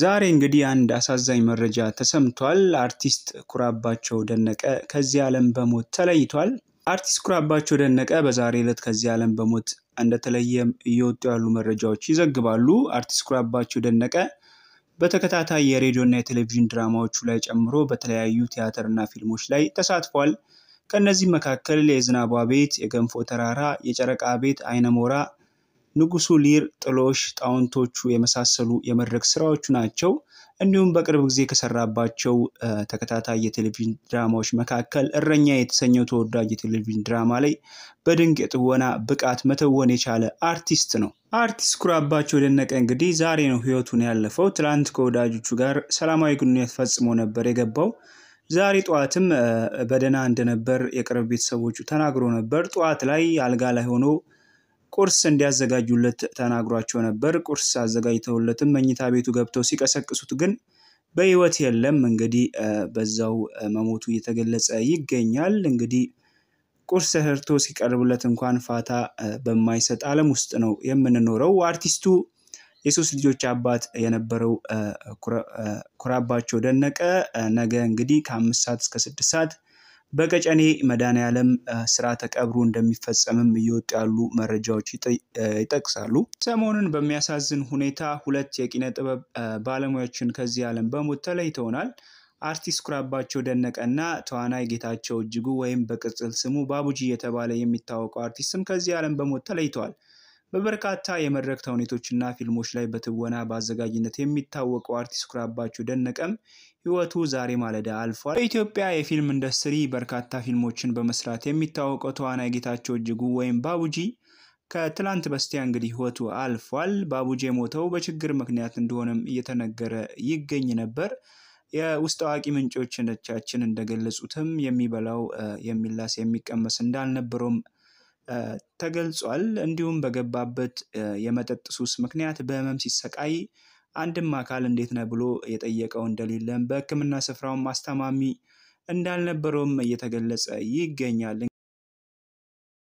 ዛሬ እንግዲህ አንድ አሳዛኝ መረጃ ተሰምቷል። አርቲስት ኩራባቸው ደነቀ ከዚህ ዓለም በሞት ተለይቷል። አርቲስት ኩራባቸው ደነቀ በዛሬ ዕለት ከዚህ ዓለም በሞት እንደተለየም እየወጡ ያሉ መረጃዎች ይዘግባሉ። አርቲስት ኩራባቸው ደነቀ በተከታታይ የሬዲዮና የቴሌቪዥን ድራማዎቹ ላይ ጨምሮ በተለያዩ ቲያትርና ፊልሞች ላይ ተሳትፏል። ከእነዚህም መካከል የዝናቧ ቤት፣ የገንፎ ተራራ፣ የጨረቃ ቤት፣ አይነሞራ ንጉሱ ሊር፣ ጥሎሽ፣ ጣውንቶቹ የመሳሰሉ የመድረክ ስራዎቹ ናቸው። እንዲሁም በቅርብ ጊዜ ከሰራባቸው ተከታታይ የቴሌቪዥን ድራማዎች መካከል እረኛ የተሰኘው ተወዳጅ የቴሌቪዥን ድራማ ላይ በድንቅ የጥወና ብቃት መተወን የቻለ አርቲስት ነው። አርቲስት ኩራባቸው ደነቀ እንግዲህ ዛሬ ነው ህይወቱን ያለፈው። ትላንት ከወዳጆቹ ጋር ሰላማዊ ግንኙነት ፈጽሞ ነበር የገባው። ዛሬ ጠዋትም በደህና እንደነበር የቅርብ ቤተሰቦቹ ተናግሮ ነበር። ጠዋት ላይ አልጋ ላይ ሆኖ ቁርስ እንዲያዘጋጁለት ተናግሯቸው ነበር። ቁርስ አዘጋጅተውለትም መኝታ ቤቱ ገብተው ሲቀሰቅሱት ግን በህይወት የለም። እንግዲህ በዛው መሞቱ እየተገለጸ ይገኛል። እንግዲህ ቁርስ ሰርቶ ሲቀርብለት እንኳን ፋታ በማይሰጥ ዓለም ውስጥ ነው የምንኖረው። አርቲስቱ የሶስት ልጆች አባት የነበረው ኩራባቸው ደነቀ ነገ እንግዲህ ከአምስት ሰዓት እስከ ስድስት ሰዓት በቀጨኔ መድኃኔዓለም ስርዓተ ቀብሩ እንደሚፈጸምም እየወጡ ያሉ መረጃዎች ይጠቅሳሉ። ሰሞኑን በሚያሳዝን ሁኔታ ሁለት የኪነ ጥበብ ባለሙያዎችን ከዚህ ዓለም በሞት ተለይተውናል። አርቲስት ኩራባቸው ደነቀና ተዋናይ ጌታቸው እጅጉ ወይም በቅጽል ስሙ ባቡጂ የተባለ የሚታወቀው አርቲስትም ከዚህ ዓለም በሞት ተለይተዋል። በበርካታ የመድረክ ተውኔቶችና ፊልሞች ላይ በትወና በአዘጋጅነት የሚታወቀው አርቲስት ኩራባቸው ደነቀም ህይወቱ ዛሬ ማለዳ አልፏል። በኢትዮጵያ የፊልም ኢንዱስትሪ በርካታ ፊልሞችን በመስራት የሚታወቀው ተዋናይ ጌታቸው እጅጉ ወይም ባቡጂ ከትላንት በስቲያ እንግዲህ ህይወቱ አልፏል። ባቡጂ የሞተው በችግር ምክንያት እንደሆነም እየተነገረ ይገኝ ነበር። የውስጥ አዋቂ ምንጮቻችን እንደገለጹትም የሚበላው የሚላስ የሚቀመስ እንዳልነበረውም ተገልጿል። እንዲሁም በገባበት የመጠጥ ሱስ ምክንያት በህመም ሲሰቃይ አንድም አካል እንዴት ነህ ብሎ የጠየቀው እንደሌለም በህክምና ስፍራውም አስተማሚ እንዳልነበረውም እየተገለጸ ይገኛል።